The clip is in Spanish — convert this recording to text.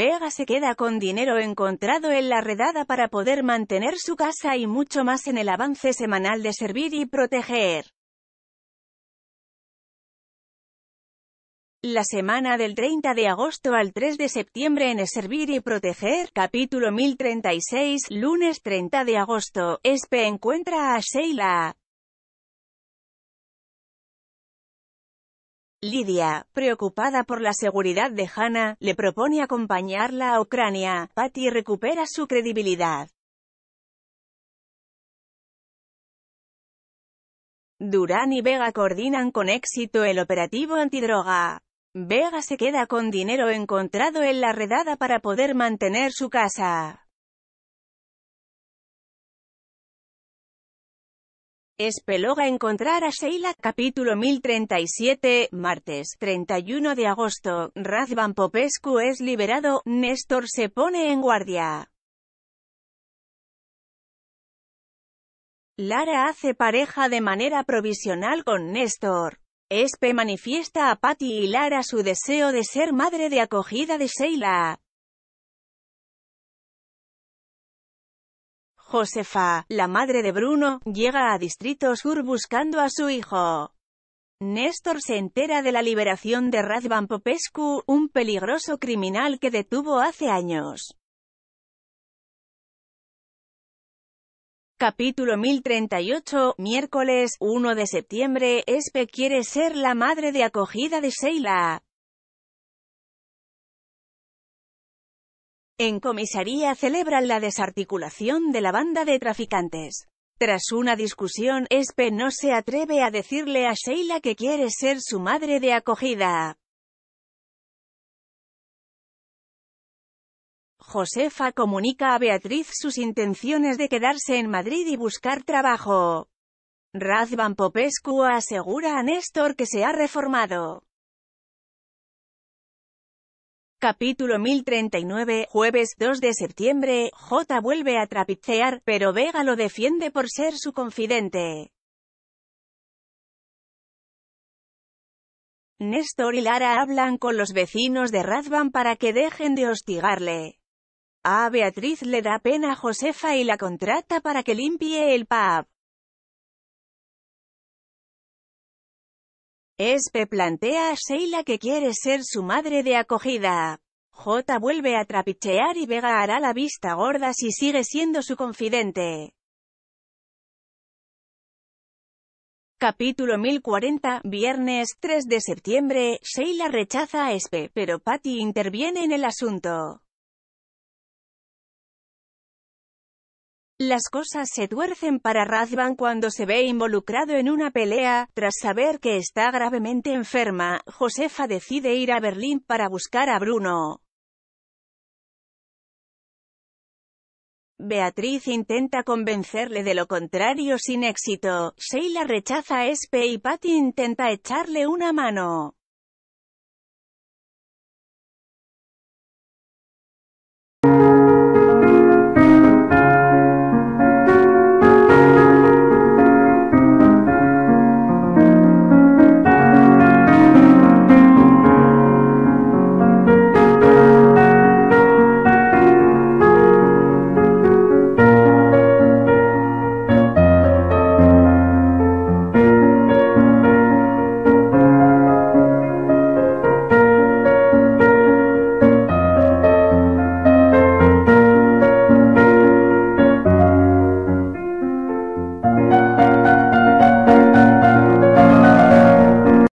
Vega se queda con dinero encontrado en la redada para poder mantener su casa y mucho más en el avance semanal de servir y proteger. La semana del 30 de agosto al 3 de septiembre en Servir y Proteger, capítulo 1036, lunes 30 de agosto, ESPE encuentra a Sheila, Lidia, preocupada por la seguridad de Hannah, le propone acompañarla a Ucrania. Patty recupera su credibilidad. Durán y Vega coordinan con éxito el operativo antidroga. Vega se queda con dinero encontrado en la redada para poder mantener su casa. logra encontrar a Sheila, capítulo 1037, martes, 31 de agosto, Razvan Popescu es liberado, Néstor se pone en guardia. Lara hace pareja de manera provisional con Néstor. Espe manifiesta a Patty y Lara su deseo de ser madre de acogida de Sheila. Josefa, la madre de Bruno, llega a Distrito Sur buscando a su hijo. Néstor se entera de la liberación de Radvan Popescu, un peligroso criminal que detuvo hace años. Capítulo 1038, miércoles 1 de septiembre, Espe quiere ser la madre de acogida de Sheila. En comisaría celebran la desarticulación de la banda de traficantes. Tras una discusión, Espe no se atreve a decirle a Sheila que quiere ser su madre de acogida. Josefa comunica a Beatriz sus intenciones de quedarse en Madrid y buscar trabajo. Razvan Popescu asegura a Néstor que se ha reformado. Capítulo 1039, jueves 2 de septiembre, J vuelve a trapicear, pero Vega lo defiende por ser su confidente. Néstor y Lara hablan con los vecinos de Radvan para que dejen de hostigarle. A Beatriz le da pena a Josefa y la contrata para que limpie el pub. Espe plantea a Sheila que quiere ser su madre de acogida. J vuelve a trapichear y Vega hará la vista gorda si sigue siendo su confidente. Capítulo 1040, viernes 3 de septiembre, Sheila rechaza a Espe, pero Patty interviene en el asunto. Las cosas se tuercen para Razvan cuando se ve involucrado en una pelea. Tras saber que está gravemente enferma, Josefa decide ir a Berlín para buscar a Bruno. Beatriz intenta convencerle de lo contrario sin éxito, Sheila rechaza a Espe y Patty intenta echarle una mano.